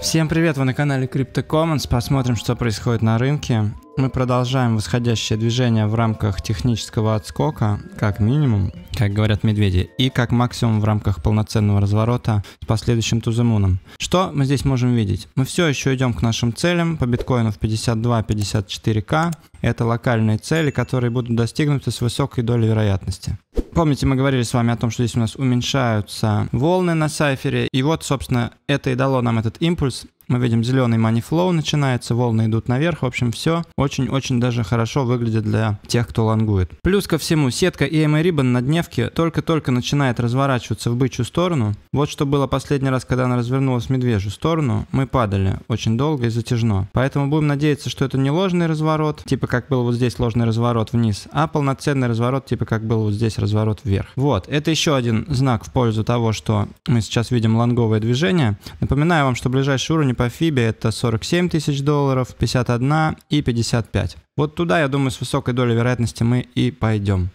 Всем привет, вы на канале Crypto Commons, посмотрим, что происходит на рынке. Мы продолжаем восходящее движение в рамках технического отскока, как минимум, как говорят медведи, и как максимум в рамках полноценного разворота с последующим туземуном. Что мы здесь можем видеть? Мы все еще идем к нашим целям по биткоину в 52-54к. Это локальные цели, которые будут достигнуты с высокой долей вероятности. Помните, мы говорили с вами о том, что здесь у нас уменьшаются волны на сайфере, и вот, собственно, это и дало нам этот импульс, мы видим зеленый money flow начинается, волны идут наверх. В общем, все очень-очень даже хорошо выглядит для тех, кто лонгует. Плюс ко всему, сетка EMA Ribbon на дневке только-только начинает разворачиваться в бычью сторону. Вот что было последний раз, когда она развернулась в медвежью сторону. Мы падали очень долго и затяжно. Поэтому будем надеяться, что это не ложный разворот, типа как был вот здесь ложный разворот вниз, а полноценный разворот, типа как был вот здесь разворот вверх. Вот, это еще один знак в пользу того, что мы сейчас видим лонговое движение. Напоминаю вам, что ближайший уровень по FIBA это 47 тысяч долларов, 51 и 55. Вот туда, я думаю, с высокой долей вероятности мы и пойдем.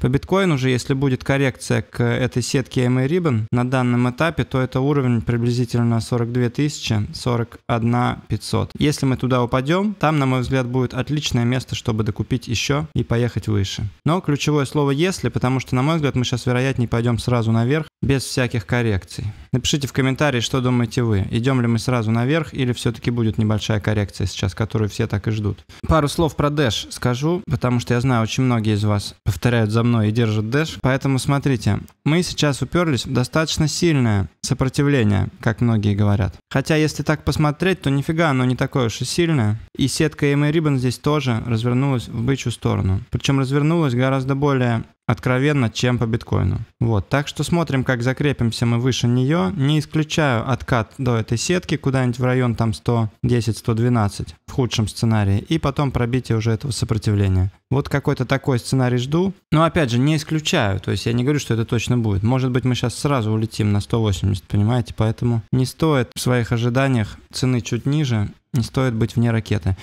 По биткоину же, если будет коррекция к этой сетке MA Ribbon на данном этапе, то это уровень приблизительно 42 тысячи, 41 500. Если мы туда упадем, там, на мой взгляд, будет отличное место, чтобы докупить еще и поехать выше. Но ключевое слово «если», потому что, на мой взгляд, мы сейчас, вероятнее, пойдем сразу наверх, без всяких коррекций. Напишите в комментарии, что думаете вы. Идем ли мы сразу наверх или все-таки будет небольшая коррекция сейчас, которую все так и ждут. Пару слов про Dash скажу, потому что я знаю, очень многие из вас повторяют за мной мной и держит дэш. Поэтому смотрите, мы сейчас уперлись в достаточно сильное сопротивление, как многие говорят. Хотя если так посмотреть, то нифига оно не такое уж и сильное. И сетка EMA Ribbon здесь тоже развернулась в бычью сторону. Причем развернулась гораздо более откровенно, чем по биткоину. Вот, так что смотрим, как закрепимся мы выше нее. Не исключаю откат до этой сетки куда-нибудь в район там 110-112 в худшем сценарии, и потом пробитие уже этого сопротивления. Вот какой-то такой сценарий жду. Но опять же, не исключаю, то есть я не говорю, что это точно будет. Может быть, мы сейчас сразу улетим на 180, понимаете? Поэтому не стоит в своих ожиданиях цены чуть ниже, не стоит быть вне ракеты.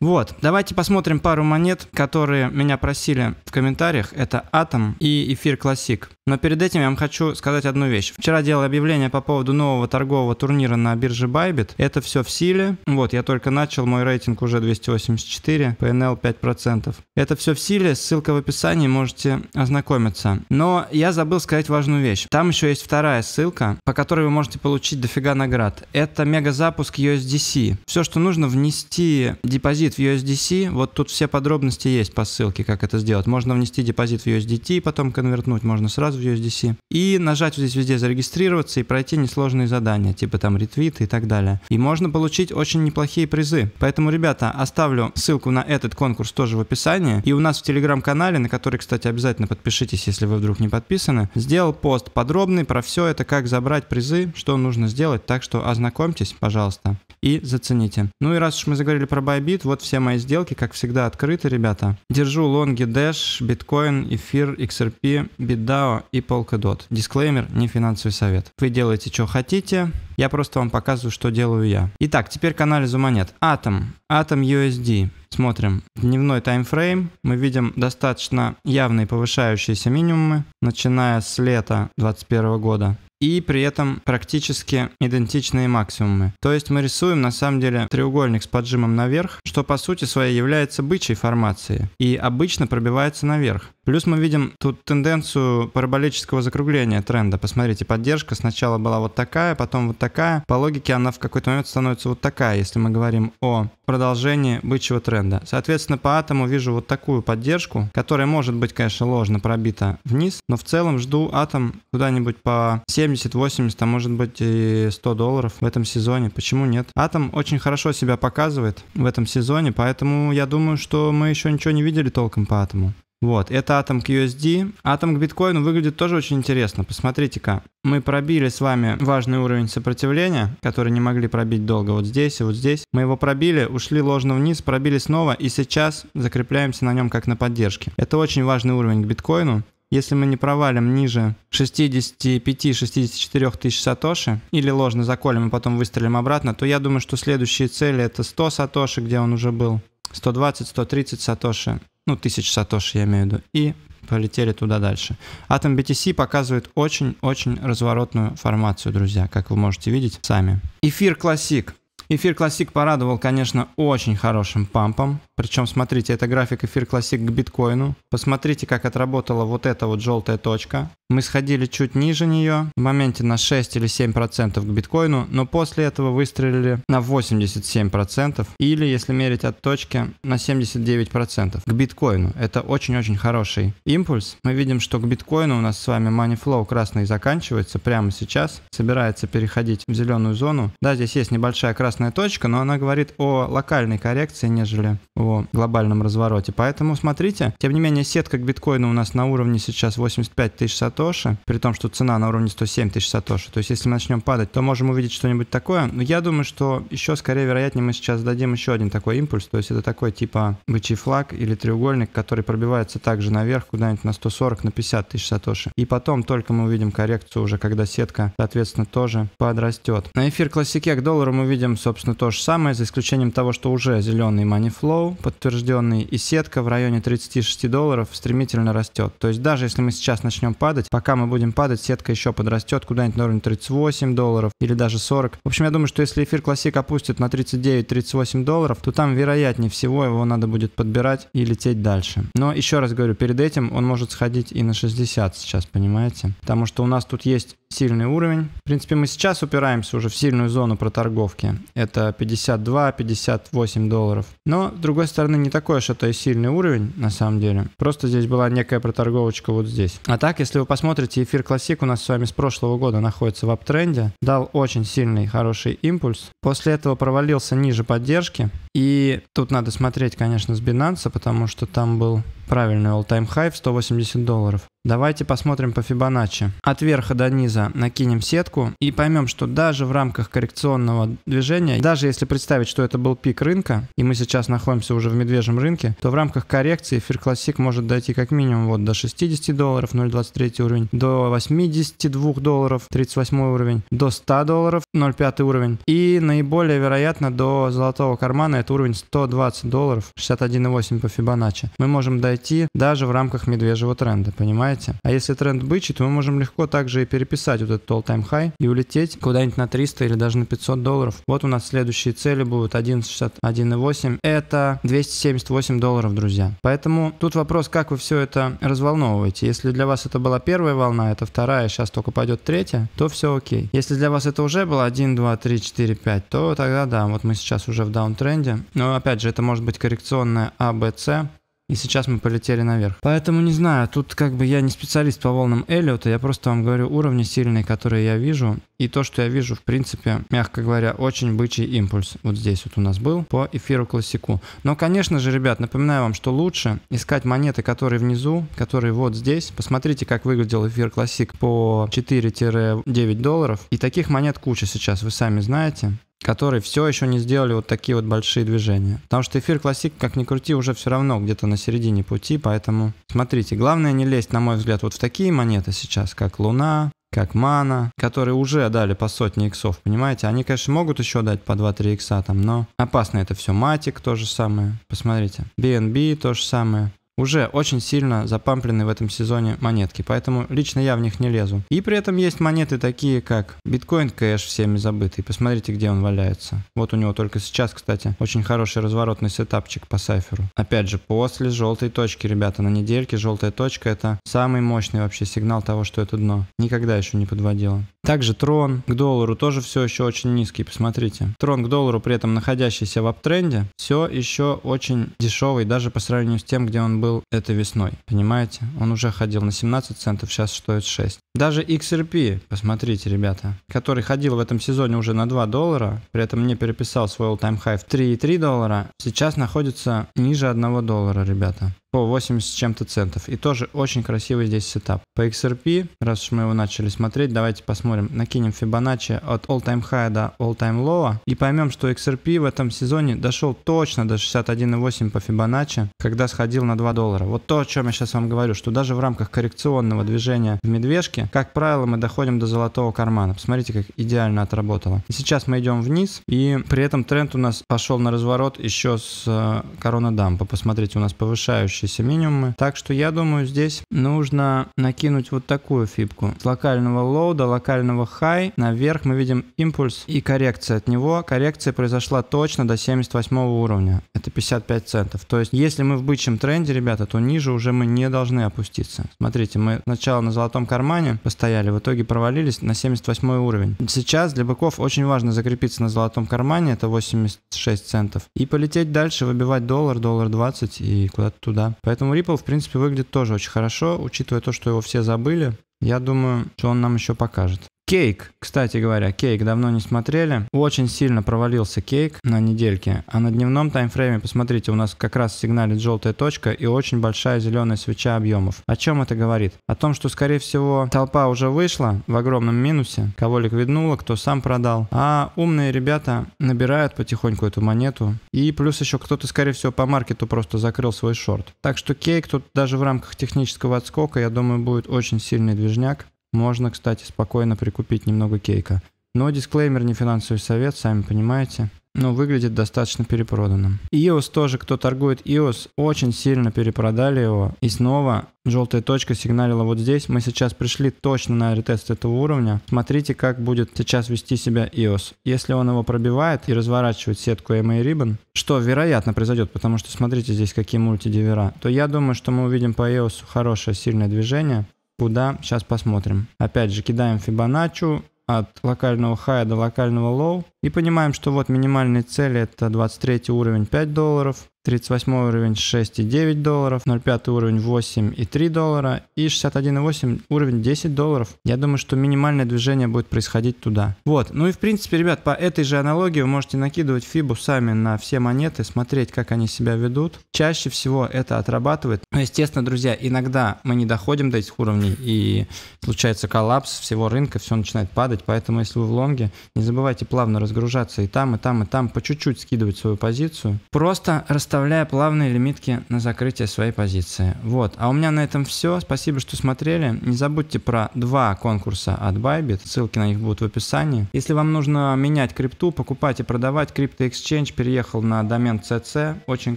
Вот, давайте посмотрим пару монет, которые меня просили в комментариях. Это Атом и Эфир Классик. Но перед этим я вам хочу сказать одну вещь. Вчера делал объявление по поводу нового торгового турнира на бирже Bybit. Это все в силе. Вот, я только начал, мой рейтинг уже 284, PNL 5%. Это все в силе, ссылка в описании, можете ознакомиться. Но я забыл сказать важную вещь. Там еще есть вторая ссылка, по которой вы можете получить дофига наград. Это мега запуск USDC. Все, что нужно внести депозит депозит в USDC, вот тут все подробности есть по ссылке, как это сделать. Можно внести депозит в USDT, потом конвертнуть, можно сразу в USDC. И нажать вот здесь везде зарегистрироваться и пройти несложные задания, типа там ретвит и так далее. И можно получить очень неплохие призы. Поэтому, ребята, оставлю ссылку на этот конкурс тоже в описании. И у нас в телеграм-канале, на который, кстати, обязательно подпишитесь, если вы вдруг не подписаны, сделал пост подробный про все это, как забрать призы, что нужно сделать. Так что ознакомьтесь, пожалуйста, и зацените. Ну и раз уж мы заговорили про Bybit, вот вот все мои сделки, как всегда, открыты, ребята. Держу лонги Dash, Bitcoin, Эфир, XRP, BitDAO и Polkadot. Дисклеймер, не финансовый совет. Вы делаете, что хотите, я просто вам показываю, что делаю я. Итак, теперь к анализу монет. Атом. Атом USD. Смотрим. Дневной таймфрейм. Мы видим достаточно явные повышающиеся минимумы, начиная с лета 2021 года и при этом практически идентичные максимумы. То есть мы рисуем на самом деле треугольник с поджимом наверх, что по сути своей является бычьей формацией и обычно пробивается наверх. Плюс мы видим тут тенденцию параболического закругления тренда. Посмотрите, поддержка сначала была вот такая, потом вот такая. По логике она в какой-то момент становится вот такая, если мы говорим о продолжении бычьего тренда. Соответственно, по атому вижу вот такую поддержку, которая может быть, конечно, ложно пробита вниз, но в целом жду атом куда-нибудь по 70, 80, а может быть и 100 долларов в этом сезоне. Почему нет? Атом очень хорошо себя показывает в этом сезоне, поэтому я думаю, что мы еще ничего не видели толком по атому. Вот, это атом к USD. Атом к биткоину выглядит тоже очень интересно. Посмотрите-ка, мы пробили с вами важный уровень сопротивления, который не могли пробить долго. Вот здесь и вот здесь. Мы его пробили, ушли ложно вниз, пробили снова и сейчас закрепляемся на нем как на поддержке. Это очень важный уровень к биткоину. Если мы не провалим ниже 65-64 тысяч сатоши или ложно заколем и потом выстрелим обратно, то я думаю, что следующие цели это 100 сатоши, где он уже был, 120-130 сатоши ну, тысяч сатоши я имею в виду, и полетели туда дальше. Atom BTC показывает очень-очень разворотную формацию, друзья, как вы можете видеть сами. Эфир Classic. Эфир Classic порадовал, конечно, очень хорошим пампом. Причем, смотрите, это график эфир классик к биткоину. Посмотрите, как отработала вот эта вот желтая точка. Мы сходили чуть ниже нее, в моменте на 6 или 7% к биткоину, но после этого выстрелили на 87%, или, если мерить от точки, на 79% к биткоину. Это очень-очень хороший импульс. Мы видим, что к биткоину у нас с вами money flow красный заканчивается прямо сейчас, собирается переходить в зеленую зону. Да, здесь есть небольшая красная точка, но она говорит о локальной коррекции, нежели его глобальном развороте. Поэтому смотрите. Тем не менее, сетка к биткоину у нас на уровне сейчас 85 тысяч сатоши, при том, что цена на уровне 107 тысяч сатоши. То есть, если мы начнем падать, то можем увидеть что-нибудь такое. Но я думаю, что еще скорее вероятнее мы сейчас дадим еще один такой импульс. То есть, это такой типа бычий флаг или треугольник, который пробивается также наверх куда-нибудь на 140, на 50 тысяч сатоши. И потом только мы увидим коррекцию уже, когда сетка, соответственно, тоже подрастет. На эфир классике к доллару мы видим, собственно, то же самое, за исключением того, что уже зеленый money flow, подтвержденный, и сетка в районе 36 долларов стремительно растет. То есть даже если мы сейчас начнем падать, пока мы будем падать, сетка еще подрастет куда-нибудь на уровень 38 долларов или даже 40. В общем, я думаю, что если эфир классик опустит на 39-38 долларов, то там вероятнее всего его надо будет подбирать и лететь дальше. Но еще раз говорю, перед этим он может сходить и на 60 сейчас, понимаете? Потому что у нас тут есть сильный уровень. В принципе, мы сейчас упираемся уже в сильную зону проторговки. Это 52-58 долларов. Но, с другой стороны, не такой уж это и сильный уровень, на самом деле. Просто здесь была некая проторговочка вот здесь. А так, если вы посмотрите, эфир классик у нас с вами с прошлого года находится в аптренде. Дал очень сильный, хороший импульс. После этого провалился ниже поддержки. И тут надо смотреть, конечно, с Binance, потому что там был Правильный all-time high в 180 долларов. Давайте посмотрим по Фибоначчи. От верха до низа накинем сетку и поймем, что даже в рамках коррекционного движения, даже если представить, что это был пик рынка, и мы сейчас находимся уже в медвежьем рынке, то в рамках коррекции эфир классик может дойти как минимум вот до 60 долларов, 0,23 уровень, до 82 долларов, 38 уровень, до 100 долларов, 0,5 уровень, и наиболее вероятно до золотого кармана это уровень 120 долларов, 61,8 по Фибоначчи. Мы можем дойти пройти даже в рамках медвежьего тренда, понимаете? А если тренд бычий, то мы можем легко также и переписать вот этот all-time high и улететь куда-нибудь на 300 или даже на 500 долларов. Вот у нас следующие цели будут 11,61,8. Это 278 долларов, друзья. Поэтому тут вопрос, как вы все это разволновываете. Если для вас это была первая волна, это вторая, сейчас только пойдет третья, то все окей. Если для вас это уже было 1, 2, 3, 4, 5, то тогда да, вот мы сейчас уже в даунтренде. Но опять же, это может быть коррекционная ABC. И сейчас мы полетели наверх. Поэтому не знаю, тут как бы я не специалист по волнам Эллиота, я просто вам говорю уровни сильные, которые я вижу. И то, что я вижу, в принципе, мягко говоря, очень бычий импульс. Вот здесь вот у нас был по эфиру классику. Но, конечно же, ребят, напоминаю вам, что лучше искать монеты, которые внизу, которые вот здесь. Посмотрите, как выглядел эфир классик по 4-9 долларов. И таких монет куча сейчас, вы сами знаете которые все еще не сделали вот такие вот большие движения. Потому что эфир классик, как ни крути, уже все равно где-то на середине пути, поэтому смотрите, главное не лезть, на мой взгляд, вот в такие монеты сейчас, как Луна, как Мана, которые уже дали по сотне иксов, понимаете? Они, конечно, могут еще дать по 2-3 икса там, но опасно это все. Матик то же самое, посмотрите. BNB то же самое уже очень сильно запамплены в этом сезоне монетки, поэтому лично я в них не лезу. И при этом есть монеты такие, как биткоин кэш всеми забытый, посмотрите, где он валяется. Вот у него только сейчас, кстати, очень хороший разворотный сетапчик по сайферу. Опять же, после желтой точки, ребята, на недельке желтая точка это самый мощный вообще сигнал того, что это дно. Никогда еще не подводило. Также трон к доллару тоже все еще очень низкий, посмотрите. Трон к доллару при этом находящийся в аптренде, все еще очень дешевый, даже по сравнению с тем, где он был был это весной. Понимаете? Он уже ходил на 17 центов, сейчас стоит 6. Даже XRP, посмотрите, ребята, который ходил в этом сезоне уже на 2 доллара, при этом не переписал свой all-time high в 3,3 доллара, сейчас находится ниже 1 доллара, ребята по 80 с чем-то центов. И тоже очень красивый здесь сетап. По XRP, раз уж мы его начали смотреть, давайте посмотрим. Накинем Fibonacci от all-time high до all-time low. И поймем, что XRP в этом сезоне дошел точно до 61,8 по Fibonacci, когда сходил на 2 доллара. Вот то, о чем я сейчас вам говорю, что даже в рамках коррекционного движения в медвежке, как правило, мы доходим до золотого кармана. Посмотрите, как идеально отработало. И сейчас мы идем вниз, и при этом тренд у нас пошел на разворот еще с коронадампа. Э, Посмотрите, у нас повышающий светящиеся минимумы. Так что я думаю, здесь нужно накинуть вот такую фибку. С локального low до локального high наверх мы видим импульс и коррекция от него. Коррекция произошла точно до 78 уровня. Это 55 центов. То есть, если мы в бычьем тренде, ребята, то ниже уже мы не должны опуститься. Смотрите, мы сначала на золотом кармане постояли, в итоге провалились на 78 уровень. Сейчас для быков очень важно закрепиться на золотом кармане, это 86 центов, и полететь дальше, выбивать доллар, доллар 20 и куда-то туда. Поэтому Ripple, в принципе, выглядит тоже очень хорошо, учитывая то, что его все забыли. Я думаю, что он нам еще покажет. Кейк, кстати говоря, Кейк давно не смотрели. Очень сильно провалился Кейк на недельке. А на дневном таймфрейме, посмотрите, у нас как раз сигналит желтая точка и очень большая зеленая свеча объемов. О чем это говорит? О том, что, скорее всего, толпа уже вышла в огромном минусе. Кого ликвиднуло, кто сам продал. А умные ребята набирают потихоньку эту монету. И плюс еще кто-то, скорее всего, по маркету просто закрыл свой шорт. Так что Кейк тут даже в рамках технического отскока, я думаю, будет очень сильный движняк. Можно, кстати, спокойно прикупить немного кейка. Но дисклеймер не финансовый совет, сами понимаете. Но ну, выглядит достаточно перепроданным. EOS тоже, кто торгует EOS, очень сильно перепродали его. И снова желтая точка сигналила вот здесь. Мы сейчас пришли точно на ретест этого уровня. Смотрите, как будет сейчас вести себя EOS. Если он его пробивает и разворачивает сетку MA Ribbon, что вероятно произойдет, потому что смотрите здесь какие мультидивера, то я думаю, что мы увидим по EOS хорошее сильное движение куда, сейчас посмотрим. Опять же, кидаем Fibonacci от локального high до локального лоу и понимаем, что вот минимальные цели это 23 уровень 5 долларов, 38 уровень 6,9 долларов, 0,5 уровень 8,3 доллара и 61,8 уровень 10 долларов. Я думаю, что минимальное движение будет происходить туда. Вот, ну и в принципе, ребят, по этой же аналогии вы можете накидывать фибу сами на все монеты, смотреть, как они себя ведут. Чаще всего это отрабатывает. Но, ну, естественно, друзья, иногда мы не доходим до этих уровней и случается коллапс всего рынка, все начинает падать, поэтому если вы в лонге, не забывайте плавно разгружаться и там, и там, и там, по чуть-чуть скидывать свою позицию, просто расставляя плавные лимитки на закрытие своей позиции. Вот, а у меня на этом все. Спасибо, что смотрели. Не забудьте про два конкурса от Bybit, ссылки на них будут в описании. Если вам нужно менять крипту, покупать и продавать, CryptoExchange переехал на домен CC, очень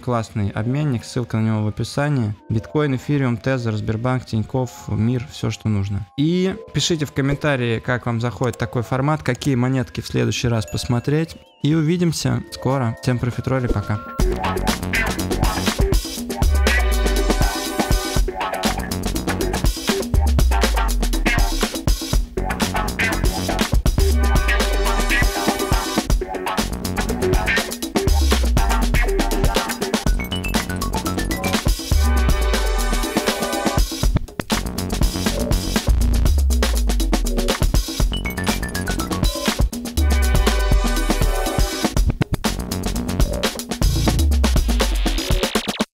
классный обменник, ссылка на него в описании. Биткоин, эфириум, тезер, Сбербанк, Тиньков, мир, все, что нужно. И пишите в комментарии, как вам заходит такой формат, какие монетки в следующий раз посмотреть посмотреть. И увидимся скоро. Всем профитроли, пока.